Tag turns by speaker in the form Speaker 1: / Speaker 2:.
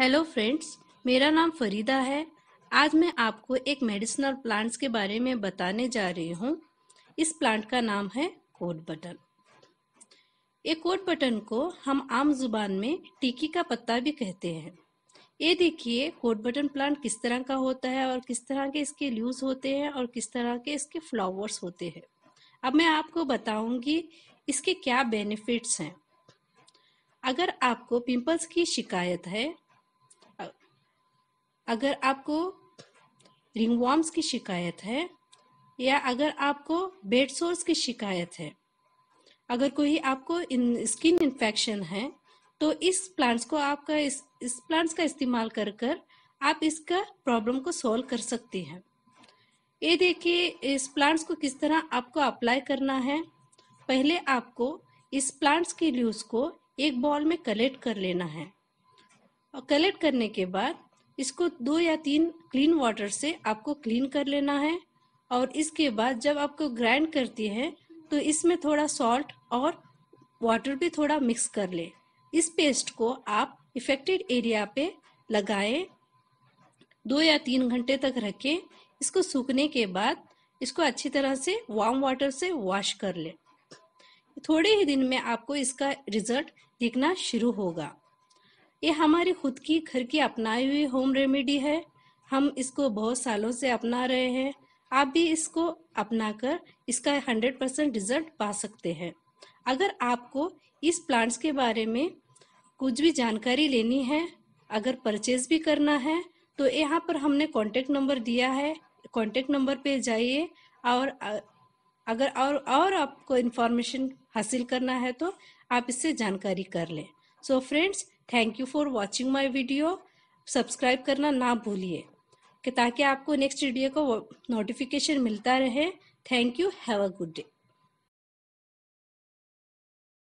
Speaker 1: hello friends मेरा नाम फरीदा है आज मैं आपको एक मेडिसिनल प्लांट्स के बारे में बताने जा रही हूँ इस प्लांट का नाम है कोट बटन ये कोट बटन को हम आम जुबान में टीकी का पत्ता भी कहते हैं ये देखिए कोट बटन प्लांट किस तरह का होता है और किस तरह के इसके ल्यूज होते हैं और किस तरह के इसके फ्लावर्स होते हैं अब मैं आपको बताऊंगी इसके क्या बेनिफिट्स हैं अगर आपको पिंपल्स की शिकायत है अगर आपको रिंगवॉर्म्स की शिकायत है या अगर आपको बेड सोर्स की शिकायत है अगर कोई आपको इन स्किन इन्फेक्शन है तो इस प्लांट्स को आपका इस, इस प्लांट्स का इस्तेमाल कर कर आप इसका प्रॉब्लम को सॉल्व कर सकती हैं ये देखिए इस प्लांट्स को किस तरह आपको अप्लाई करना है पहले आपको इस प्लांट्स के लीव्स को एक बॉल में कलेक्ट कर लेना है और कलेक्ट करने के बाद इसको दो या तीन क्लीन वाटर से आपको क्लीन कर लेना है और इसके बाद जब आपको ग्राइंड करती है तो इसमें थोड़ा सॉल्ट और वाटर भी थोड़ा मिक्स कर ले इस पेस्ट को आप इफेक्टेड एरिया पे लगाए दो या तीन घंटे तक रखें इसको सूखने के बाद इसको अच्छी तरह से वार्म वाटर से वॉश कर लें थोड़े ही दिन में आपको इसका रिजल्ट दिखना शुरू होगा ये हमारी खुद की घर की अपनाई हुई होम रेमेडी है हम इसको बहुत सालों से अपना रहे हैं आप भी इसको अपना कर इसका हंड्रेड परसेंट रिजल्ट पा सकते हैं अगर आपको इस प्लांट्स के बारे में कुछ भी जानकारी लेनी है अगर परचेज भी करना है तो यहाँ पर हमने कॉन्टेक्ट नंबर दिया है कॉन्टेक्ट नंबर पे जाइए और अगर और और आपको इन्फॉर्मेशन हासिल करना है तो आप इससे जानकारी कर लें so friends thank you for watching my video subscribe करना ना भूलिए कि ताकि आपको नेक्स्ट वीडियो का नोटिफिकेशन मिलता रहे thank you have a good day